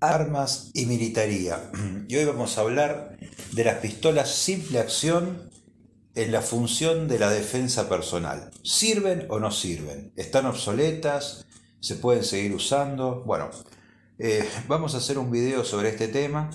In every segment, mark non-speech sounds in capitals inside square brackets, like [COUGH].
armas y militaría. Y hoy vamos a hablar de las pistolas simple acción en la función de la defensa personal. ¿Sirven o no sirven? ¿Están obsoletas? ¿Se pueden seguir usando? Bueno, eh, vamos a hacer un video sobre este tema.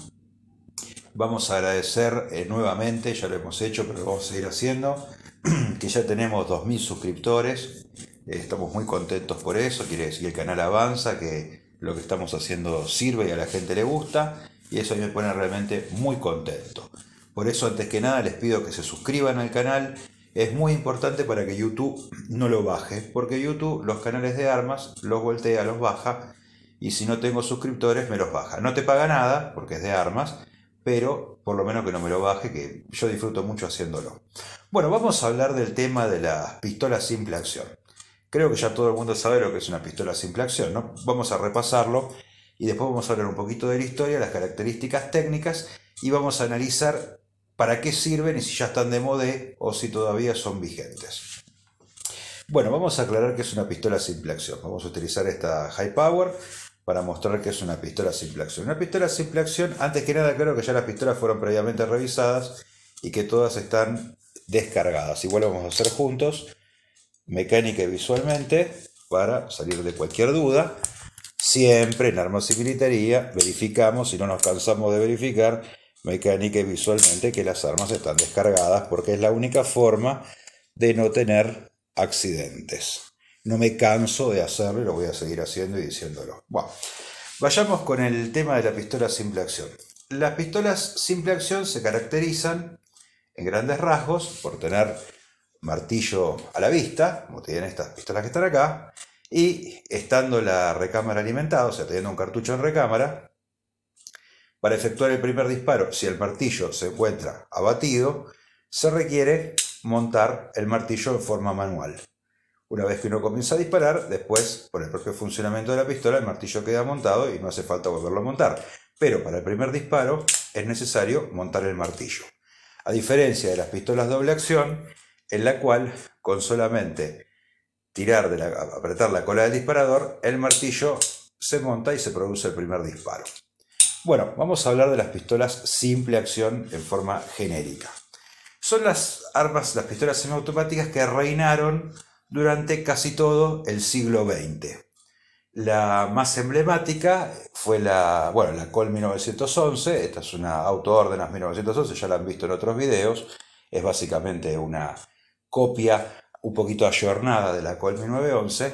Vamos a agradecer eh, nuevamente, ya lo hemos hecho, pero lo vamos a seguir haciendo, [CLEARS THROAT] que ya tenemos 2.000 suscriptores. Eh, estamos muy contentos por eso, quiere decir que el canal avanza, que lo que estamos haciendo sirve y a la gente le gusta y eso me pone realmente muy contento. Por eso antes que nada les pido que se suscriban al canal. Es muy importante para que YouTube no lo baje, porque YouTube los canales de armas los voltea, los baja y si no tengo suscriptores me los baja. No te paga nada porque es de armas, pero por lo menos que no me lo baje, que yo disfruto mucho haciéndolo. Bueno, vamos a hablar del tema de las pistolas simple acción. Creo que ya todo el mundo sabe lo que es una pistola simple acción, ¿no? Vamos a repasarlo y después vamos a hablar un poquito de la historia, las características técnicas y vamos a analizar para qué sirven y si ya están de moda o si todavía son vigentes. Bueno, vamos a aclarar que es una pistola simple acción. Vamos a utilizar esta High Power para mostrar que es una pistola simple acción. Una pistola simple acción, antes que nada, claro que ya las pistolas fueron previamente revisadas y que todas están descargadas. Igual lo vamos a hacer juntos mecánica y visualmente para salir de cualquier duda. Siempre en armas y militaría verificamos, si no nos cansamos de verificar, mecánica y visualmente que las armas están descargadas porque es la única forma de no tener accidentes. No me canso de hacerlo y lo voy a seguir haciendo y diciéndolo. Bueno, vayamos con el tema de la pistola simple acción. Las pistolas simple acción se caracterizan en grandes rasgos por tener martillo a la vista, como tienen estas pistolas que están acá, y estando la recámara alimentada, o sea, teniendo un cartucho en recámara, para efectuar el primer disparo, si el martillo se encuentra abatido, se requiere montar el martillo en forma manual. Una vez que uno comienza a disparar, después, por el propio funcionamiento de la pistola, el martillo queda montado y no hace falta volverlo a montar. Pero para el primer disparo es necesario montar el martillo. A diferencia de las pistolas doble acción, en la cual con solamente tirar de la, apretar la cola del disparador, el martillo se monta y se produce el primer disparo. Bueno, vamos a hablar de las pistolas simple acción en forma genérica. Son las armas, las pistolas semiautomáticas que reinaron durante casi todo el siglo XX. La más emblemática fue la, bueno, la Col 1911, esta es una autoórdenas 1911, ya la han visto en otros videos, es básicamente una copia un poquito ayornada de la cual 911.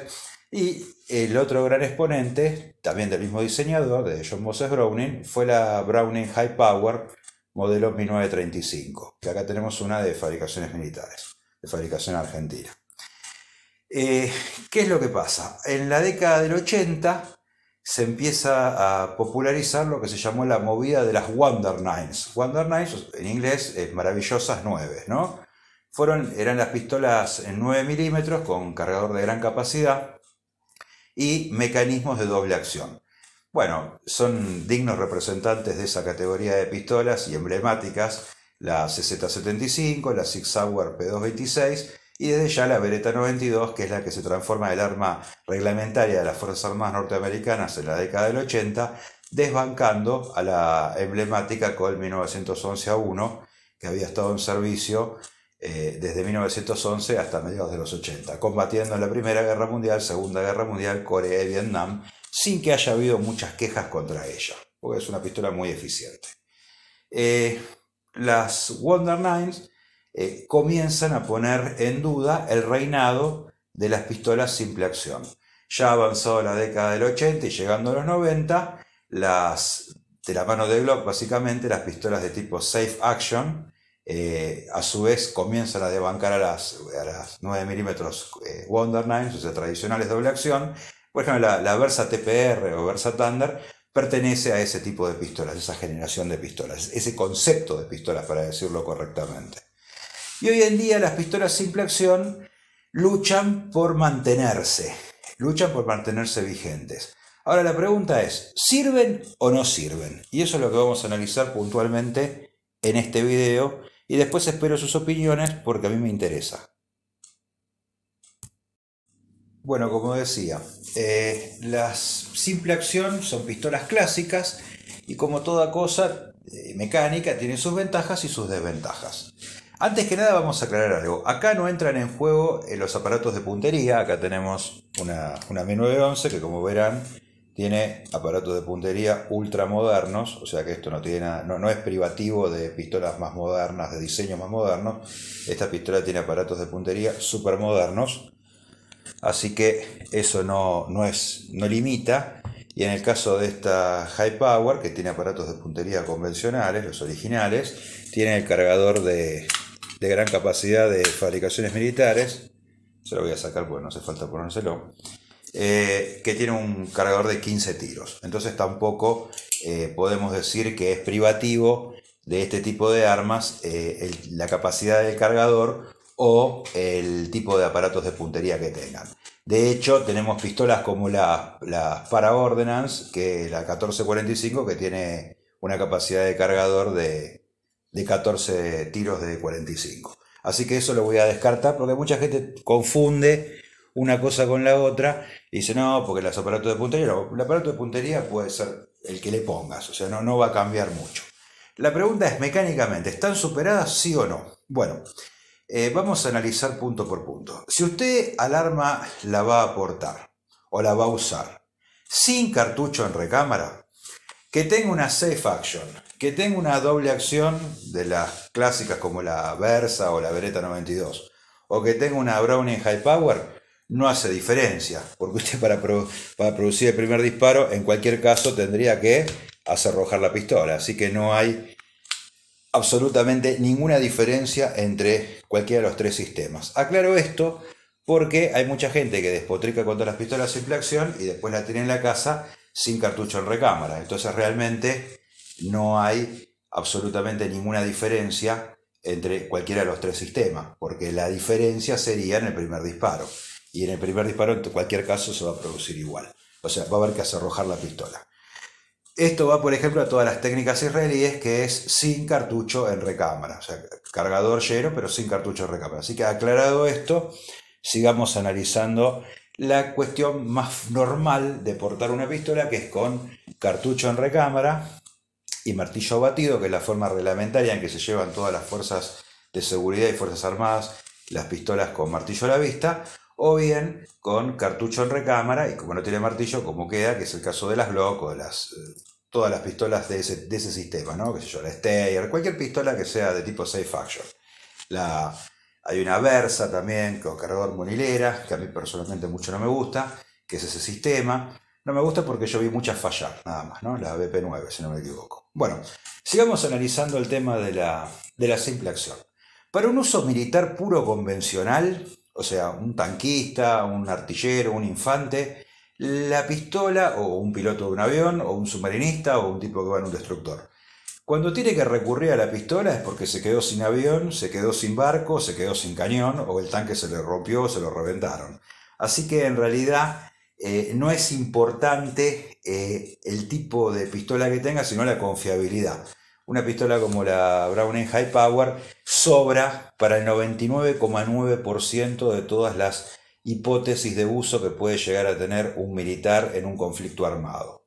Y el otro gran exponente, también del mismo diseñador, de John Moses Browning, fue la Browning High Power modelo 1935, que acá tenemos una de fabricaciones militares, de fabricación argentina. Eh, ¿Qué es lo que pasa? En la década del 80 se empieza a popularizar lo que se llamó la movida de las Wonder Nines. Wonder Nines en inglés es maravillosas nueve, ¿no? Fueron, eran las pistolas en 9 milímetros con cargador de gran capacidad y mecanismos de doble acción. Bueno, son dignos representantes de esa categoría de pistolas y emblemáticas la CZ75, la Sig Sauer P226 y desde ya la Beretta 92, que es la que se transforma en el arma reglamentaria de las Fuerzas Armadas norteamericanas en la década del 80, desbancando a la emblemática Col 1911 A1, que había estado en servicio eh, desde 1911 hasta mediados de los 80, combatiendo en la Primera Guerra Mundial, Segunda Guerra Mundial, Corea y Vietnam, sin que haya habido muchas quejas contra ella, porque es una pistola muy eficiente. Eh, las Wonder Nines eh, comienzan a poner en duda el reinado de las pistolas simple acción. Ya avanzado la década del 80 y llegando a los 90, las, de la mano de Glock, básicamente, las pistolas de tipo Safe Action eh, a su vez comienzan a debancar a las, 9 milímetros eh, Wonder Nines, o sea, tradicionales doble acción. Por ejemplo, la, la, Versa TPR o Versa Thunder pertenece a ese tipo de pistolas, esa generación de pistolas, ese concepto de pistolas, para decirlo correctamente. Y hoy en día las pistolas simple acción luchan por mantenerse, luchan por mantenerse vigentes. Ahora la pregunta es, ¿sirven o no sirven? Y eso es lo que vamos a analizar puntualmente en este video y después espero sus opiniones porque a mí me interesa. Bueno, como decía, eh, las simple acción son pistolas clásicas y como toda cosa eh, mecánica tiene sus ventajas y sus desventajas. Antes que nada vamos a aclarar algo. Acá no entran en juego eh, los aparatos de puntería. Acá tenemos una, Mi 911 que como verán tiene aparatos de puntería ultramodernos, o sea que esto no, tiene no, es privativo de pistolas más modernas, de diseño más moderno. Esta pistola tiene aparatos de puntería supermodernos, así que eso no, es, no limita. Y en el caso de esta High Power, que tiene aparatos de puntería convencionales, los originales, tiene el cargador de, de gran capacidad de fabricaciones militares. Se lo voy a sacar porque no hace falta ponérselo eh, que tiene un cargador de 15 tiros. Entonces tampoco eh, podemos decir que es privativo de este tipo de armas eh, la capacidad del cargador o el tipo de aparatos de puntería que tengan. De hecho, tenemos pistolas como la, Para Ordnance, que la 1445, que tiene una capacidad de cargador de, de 14 tiros de 45. Así que eso lo voy a descartar porque mucha gente confunde una cosa con la otra y dice, no, porque los aparatos de puntería, el aparato de puntería puede ser el que le pongas, o sea, no, no va a cambiar mucho. La pregunta es mecánicamente, ¿están superadas sí o no? Bueno, eh, vamos a analizar punto por punto. Si usted alarma la va a aportar o la va a usar sin cartucho en recámara, que tenga una safe action, que tenga una doble acción de las clásicas como la Versa o la Beretta 92, o que tenga una Browning High Power, no hace diferencia, porque usted para, producir el primer disparo, en cualquier caso, tendría que hacer arrojar la pistola. Así que no hay absolutamente ninguna diferencia entre cualquiera de los tres sistemas. Aclaro esto porque hay mucha gente que despotrica contra las pistolas simple acción y después la tiene en la casa sin cartucho en recámara. Entonces realmente no hay absolutamente ninguna diferencia entre cualquiera de los tres sistemas, porque la diferencia sería en el primer disparo y en el primer disparo, en cualquier caso, se va a producir igual. O sea, va a haber que arrojar la pistola. Esto va, por ejemplo, a todas las técnicas israelíes, que es sin cartucho en recámara. O sea, cargador lleno, pero sin cartucho en recámara. Así que aclarado esto, sigamos analizando la cuestión más normal de portar una pistola, que es con cartucho en recámara y martillo batido, que es la forma reglamentaria en que se llevan todas las fuerzas de seguridad y fuerzas armadas las pistolas con martillo a la vista, o bien con cartucho en recámara y como no tiene martillo, como queda, que es el caso de las Glock o de las, eh, todas las pistolas de ese, sistema, ¿no? Que sé yo, la Steyr, cualquier pistola que sea de tipo Safe Action. La, hay una Versa también con cargador monilera, que a mí personalmente mucho no me gusta, que es ese sistema. No me gusta porque yo vi muchas fallar, nada más, ¿no? La BP9, si no me equivoco. Bueno, sigamos analizando el tema de la, de la simple acción. Para un uso militar puro convencional, o sea, un tanquista, un artillero, un infante, la pistola o un piloto de un avión o un submarinista o un tipo que va en un destructor. Cuando tiene que recurrir a la pistola es porque se quedó sin avión, se quedó sin barco, se quedó sin cañón o el tanque se le rompió o se lo reventaron. Así que en realidad eh, no es importante eh, el tipo de pistola que tenga, sino la confiabilidad una pistola como la Browning High Power sobra para el 99,9% de todas las hipótesis de uso que puede llegar a tener un militar en un conflicto armado.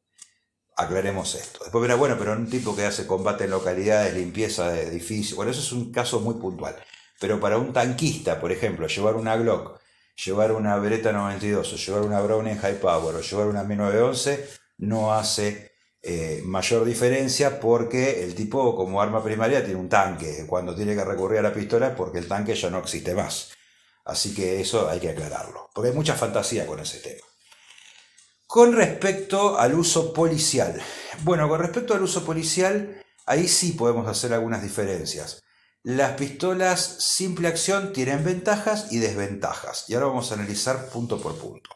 Aclaremos esto. Después verá, bueno, pero un tipo que hace combate en localidades, limpieza de edificios, bueno, eso es un caso muy puntual. Pero para un tanquista, por ejemplo, llevar una Glock, llevar una Beretta 92, o llevar una Browning High Power, o llevar una M911, no hace eh, mayor diferencia porque el tipo como arma primaria tiene un tanque. Cuando tiene que recurrir a la pistola porque el tanque ya no existe más. Así que eso hay que aclararlo, porque hay mucha fantasía con ese tema. Con respecto al uso policial. Bueno, con respecto al uso policial, ahí sí podemos hacer algunas diferencias. Las pistolas simple acción tienen ventajas y desventajas. Y ahora vamos a analizar punto por punto.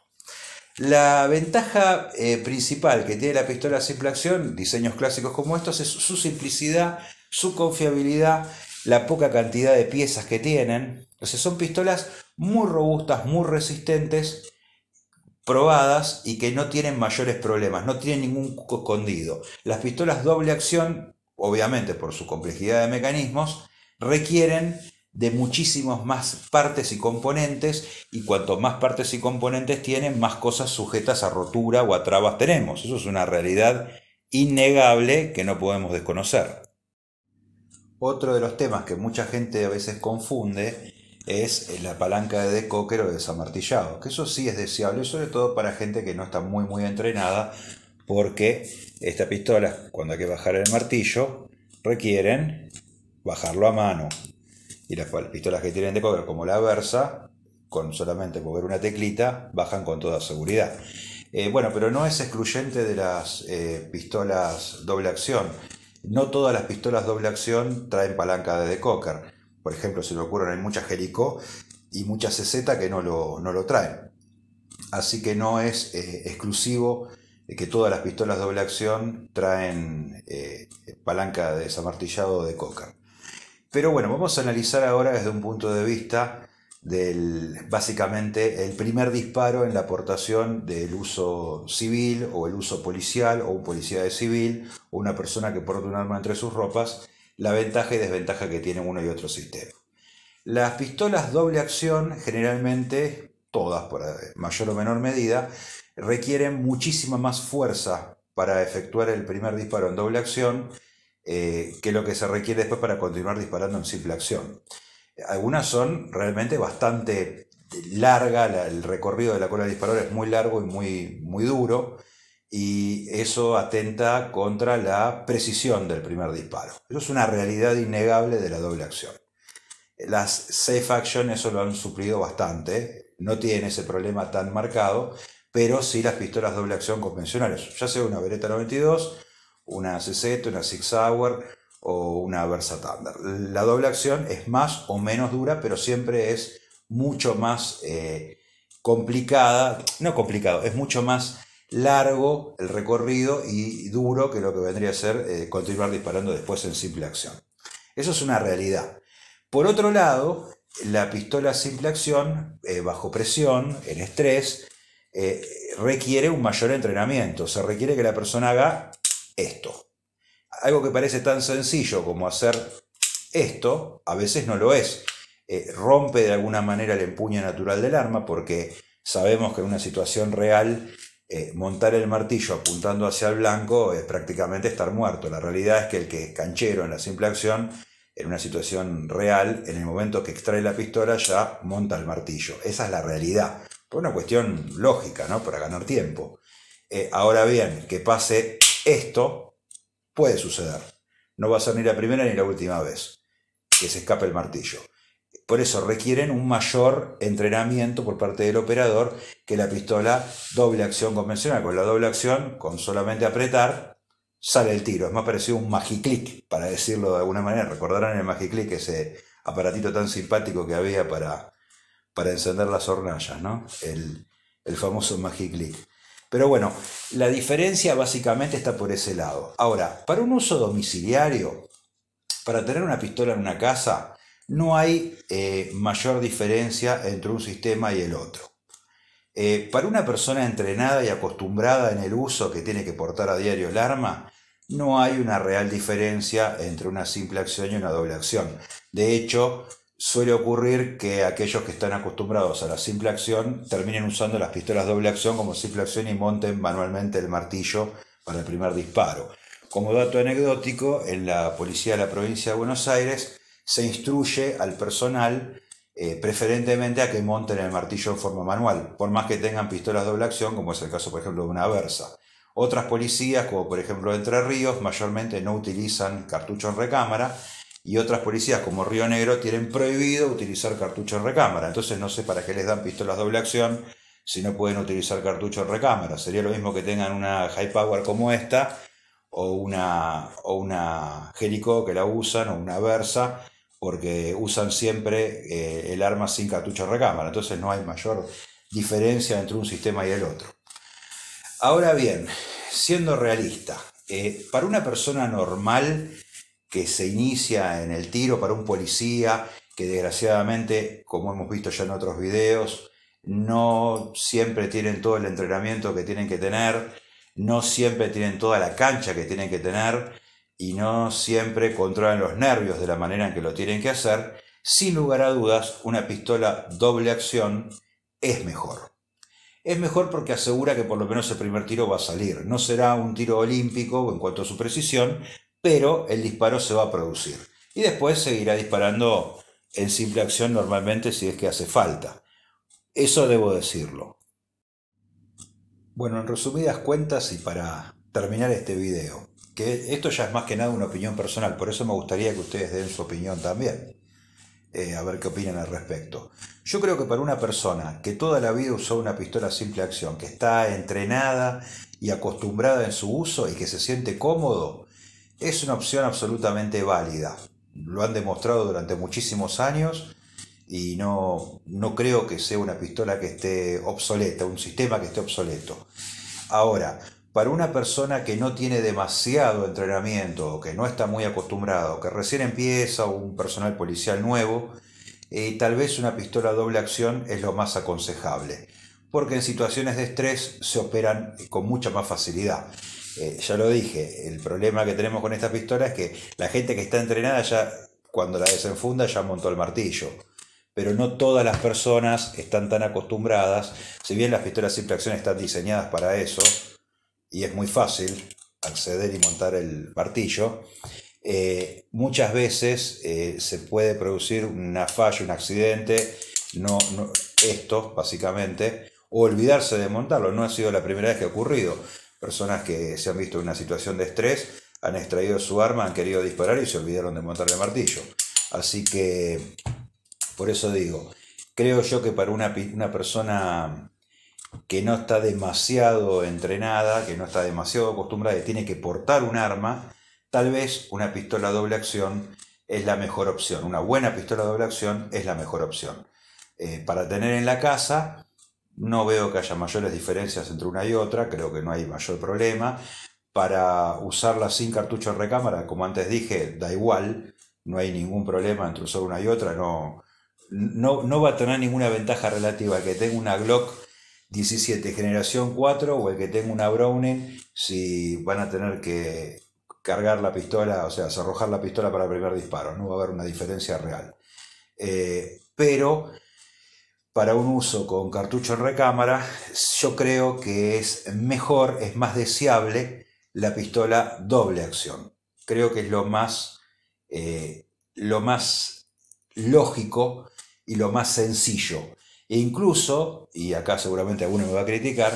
La ventaja eh, principal que tiene la pistola simple acción, diseños clásicos como estos, es su simplicidad, su confiabilidad, la poca cantidad de piezas que tienen. Entonces son pistolas muy robustas, muy resistentes, probadas y que no tienen mayores problemas, no tienen ningún escondido. Las pistolas doble acción, obviamente por su complejidad de mecanismos, requieren de muchísimas más partes y componentes y cuanto más partes y componentes tienen, más cosas sujetas a rotura o a trabas tenemos. Eso es una realidad innegable que no podemos desconocer. Otro de los temas que mucha gente a veces confunde es la palanca de decóquero o desamartillado, que eso sí es deseable, sobre todo para gente que no está muy muy entrenada, porque esta pistola, cuando hay que bajar el martillo, requieren bajarlo a mano, y las pistolas que tienen de cobre, como la Versa, con solamente mover una teclita, bajan con toda seguridad. Eh, bueno, pero no es excluyente de las eh, pistolas doble acción. No todas las pistolas doble acción traen palanca de decocker. Por ejemplo, se me ocurren, hay muchas Jericó y muchas CZ que no lo, traen. Así que no es eh, exclusivo que todas las pistolas doble acción traen palanca de desamartillado de cocker. Pero bueno, vamos a analizar ahora desde un punto de vista del básicamente el primer disparo en la aportación del uso civil o el uso policial o un policía de civil o una persona que porta un arma entre sus ropas, la ventaja y desventaja que tienen uno y otro sistema. Las pistolas doble acción generalmente, todas por mayor o menor medida, requieren muchísima más fuerza para efectuar el primer disparo en doble acción eh, que lo que se requiere después para continuar disparando en simple acción. Algunas son realmente bastante largas, el recorrido de la cola de disparador es muy largo y muy, muy duro, y eso atenta contra la precisión del primer disparo. Eso es una realidad innegable de la doble acción. Las safe action eso lo han suplido bastante, no tienen ese problema tan marcado, pero sí las pistolas doble acción convencionales, ya sea una Beretta 92 una CZ, una Six Hour o una Versa Thunder. La doble acción es más o menos dura, pero siempre es mucho más eh, complicada, no complicado, es mucho más largo el recorrido y duro que lo que vendría a ser eh, continuar disparando después en simple acción. Eso es una realidad. Por otro lado, la pistola simple acción, eh, bajo presión, en estrés, requiere un mayor entrenamiento. Se requiere que la persona haga esto. Algo que parece tan sencillo como hacer esto, a veces no lo es. Eh, rompe de alguna manera el empuño natural del arma porque sabemos que en una situación real eh, montar el martillo apuntando hacia el blanco es prácticamente estar muerto. La realidad es que el que es canchero en la simple acción, en una situación real, en el momento que extrae la pistola ya monta el martillo. Esa es la realidad. Por una cuestión lógica, ¿no? Para ganar tiempo. Eh, ahora bien, que pase esto puede suceder. No va a ser ni la primera ni la última vez que se escape el martillo. Por eso requieren un mayor entrenamiento por parte del operador que la pistola doble acción convencional. Con la doble acción, con solamente apretar, sale el tiro. Es más parecido a un magiclick, para decirlo de alguna manera. Recordarán el magiclick, ese aparatito tan simpático que había para, encender las hornallas, ¿no? El, el famoso magiclick. Pero bueno, la diferencia básicamente está por ese lado. Ahora, para un uso domiciliario, para tener una pistola en una casa, no hay eh, mayor diferencia entre un sistema y el otro. Eh, para una persona entrenada y acostumbrada en el uso que tiene que portar a diario el arma, no hay una real diferencia entre una simple acción y una doble acción. De hecho, suele ocurrir que aquellos que están acostumbrados a la simple acción terminen usando las pistolas doble acción como simple acción y monten manualmente el martillo para el primer disparo. Como dato anecdótico, en la policía de la provincia de Buenos Aires se instruye al personal eh, preferentemente a que monten el martillo en forma manual, por más que tengan pistolas doble acción, como es el caso, por ejemplo, de una Versa. Otras policías, como por ejemplo Entre Ríos, mayormente no utilizan cartuchos en recámara, y otras policías como Río Negro tienen prohibido utilizar cartucho en recámara. Entonces no sé para qué les dan pistolas doble acción si no pueden utilizar cartucho en recámara. Sería lo mismo que tengan una high power como esta o una, o una que la usan o una Versa porque usan siempre eh, el arma sin cartucho en recámara. Entonces no hay mayor diferencia entre un sistema y el otro. Ahora bien, siendo realista, eh, para una persona normal, que se inicia en el tiro para un policía, que desgraciadamente, como hemos visto ya en otros videos, no siempre tienen todo el entrenamiento que tienen que tener, no siempre tienen toda la cancha que tienen que tener y no siempre controlan los nervios de la manera en que lo tienen que hacer, sin lugar a dudas, una pistola doble acción es mejor. Es mejor porque asegura que por lo menos el primer tiro va a salir. No será un tiro olímpico en cuanto a su precisión, pero el disparo se va a producir. Y después seguirá disparando en simple acción normalmente si es que hace falta. Eso debo decirlo. Bueno, en resumidas cuentas y para terminar este video, que esto ya es más que nada una opinión personal, por eso me gustaría que ustedes den su opinión también, eh, a ver qué opinan al respecto. Yo creo que para una persona que toda la vida usó una pistola simple acción, que está entrenada y acostumbrada en su uso y que se siente cómodo, es una opción absolutamente válida. Lo han demostrado durante muchísimos años y no, creo que sea una pistola que esté obsoleta, un sistema que esté obsoleto. Ahora, para una persona que no tiene demasiado entrenamiento que no está muy acostumbrado, que recién empieza un personal policial nuevo, eh, tal vez una pistola doble acción es lo más aconsejable, porque en situaciones de estrés se operan con mucha más facilidad. Eh, ya lo dije, el problema que tenemos con estas pistolas es que la gente que está entrenada ya, cuando la desenfunda, ya montó el martillo. Pero no todas las personas están tan acostumbradas, si bien las pistolas simple acción están diseñadas para eso, y es muy fácil acceder y montar el martillo, eh, muchas veces eh, se puede producir una falla, un accidente, no, esto básicamente, o olvidarse de montarlo, no ha sido la primera vez que ha ocurrido personas que se han visto en una situación de estrés, han extraído su arma, han querido disparar y se olvidaron de montarle el martillo. Así que, por eso digo, creo yo que para una, persona que no está demasiado entrenada, que no está demasiado acostumbrada y tiene que portar un arma, tal vez una pistola doble acción es la mejor opción. Una buena pistola doble acción es la mejor opción. Eh, para tener en la casa no veo que haya mayores diferencias entre una y otra, creo que no hay mayor problema. Para usarla sin cartucho recámara, como antes dije, da igual, no hay ningún problema entre usar una y otra, no, no, va a tener ninguna ventaja relativa que tenga una Glock 17 generación 4 o el que tenga una Browning, si van a tener que cargar la pistola, o sea, arrojar la pistola para el primer disparo, no va a haber una diferencia real. Eh, pero para un uso con cartucho en recámara, yo creo que es mejor, es más deseable la pistola doble acción. Creo que es lo más, eh, lo más lógico y lo más sencillo. E incluso, y acá seguramente alguno me va a criticar,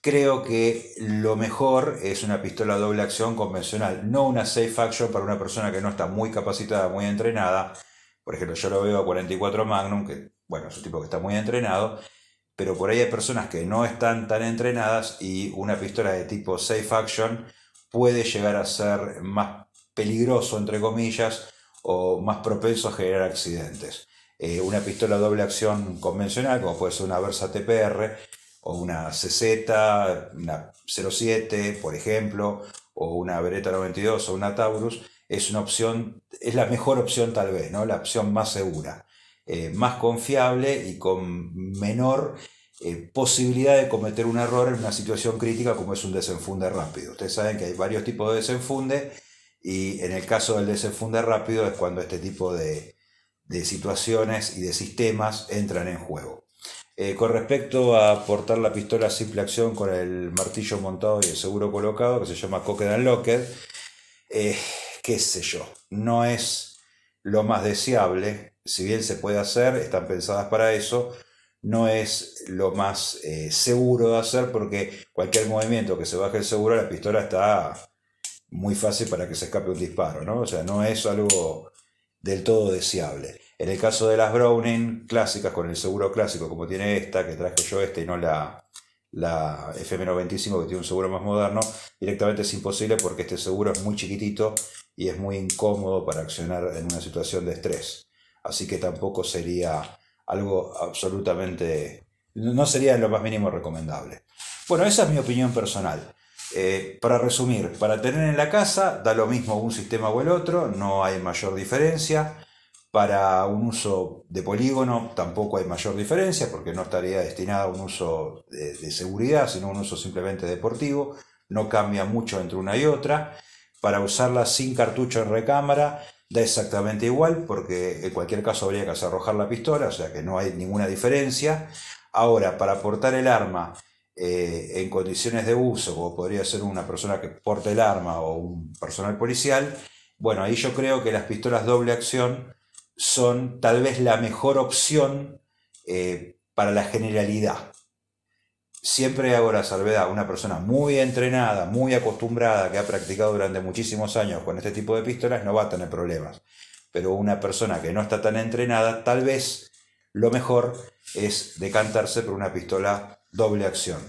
creo que lo mejor es una pistola doble acción convencional, no una safe action para una persona que no está muy capacitada, muy entrenada. Por ejemplo, yo lo veo a 44 Magnum, que bueno, es un tipo que está muy entrenado, pero por ahí hay personas que no están tan entrenadas y una pistola de tipo safe action puede llegar a ser más peligroso, entre comillas, o más propenso a generar accidentes. Eh, una pistola doble acción convencional, como puede ser una Versa TPR, o una CZ, una 07, por ejemplo, o una Beretta 92 o una Taurus, es una opción, es la mejor opción tal vez, ¿no? La opción más segura. Eh, más confiable y con menor eh, posibilidad de cometer un error en una situación crítica como es un desenfunde rápido. Ustedes saben que hay varios tipos de desenfunde y en el caso del desenfunde rápido es cuando este tipo de, situaciones y de sistemas entran en juego. Eh, con respecto a portar la pistola simple acción con el martillo montado y el seguro colocado, que se llama Cocked and Locked, qué sé yo, no es lo más deseable si bien se puede hacer, están pensadas para eso, no es lo más eh, seguro de hacer porque cualquier movimiento que se baje el seguro, la pistola está muy fácil para que se escape un disparo, ¿no? O sea, no es algo del todo deseable. En el caso de las Browning clásicas, con el seguro clásico como tiene esta, que traje yo esta y no la, la FM95 que tiene un seguro más moderno, directamente es imposible porque este seguro es muy chiquitito y es muy incómodo para accionar en una situación de estrés. Así que tampoco sería algo absolutamente, no sería lo más mínimo recomendable. Bueno, esa es mi opinión personal. Eh, para resumir, para tener en la casa da lo mismo un sistema o el otro, no hay mayor diferencia. Para un uso de polígono tampoco hay mayor diferencia porque no estaría destinada a un uso de, de seguridad, sino un uso simplemente deportivo. No cambia mucho entre una y otra. Para usarla sin cartucho en recámara, Da exactamente igual porque en cualquier caso habría que arrojar la pistola, o sea que no hay ninguna diferencia. Ahora, para portar el arma eh, en condiciones de uso, como podría ser una persona que porte el arma o un personal policial, bueno, ahí yo creo que las pistolas doble acción son tal vez la mejor opción eh, para la generalidad siempre hago la salvedad, una persona muy entrenada, muy acostumbrada, que ha practicado durante muchísimos años con este tipo de pistolas, no va a tener problemas. Pero una persona que no está tan entrenada, tal vez lo mejor es decantarse por una pistola doble acción.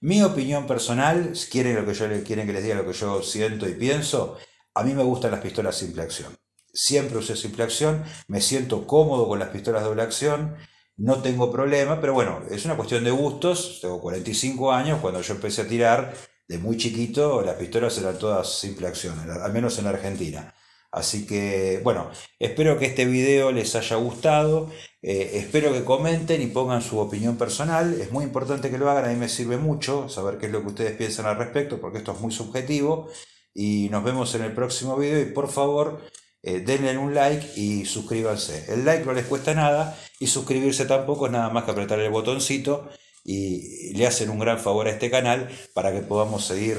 Mi opinión personal, si quieren, lo que yo, quieren que les diga lo que yo siento y pienso, a mí me gustan las pistolas simple acción. Siempre usé simple acción, me siento cómodo con las pistolas doble acción no tengo problema, pero bueno, es una cuestión de gustos. Tengo 45 años, cuando yo empecé a tirar, de muy chiquito, las pistolas eran todas simple acción, al menos en Argentina. Así que, bueno, espero que este video les haya gustado. Eh, espero que comenten y pongan su opinión personal. Es muy importante que lo hagan, a mí me sirve mucho saber qué es lo que ustedes piensan al respecto, porque esto es muy subjetivo. Y nos vemos en el próximo video y por favor eh, denle un like y suscríbanse. El like no les cuesta nada y suscribirse tampoco, es nada más que apretar el botoncito y le hacen un gran favor a este canal para que podamos seguir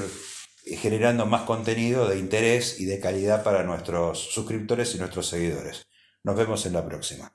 generando más contenido de interés y de calidad para nuestros suscriptores y nuestros seguidores. Nos vemos en la próxima.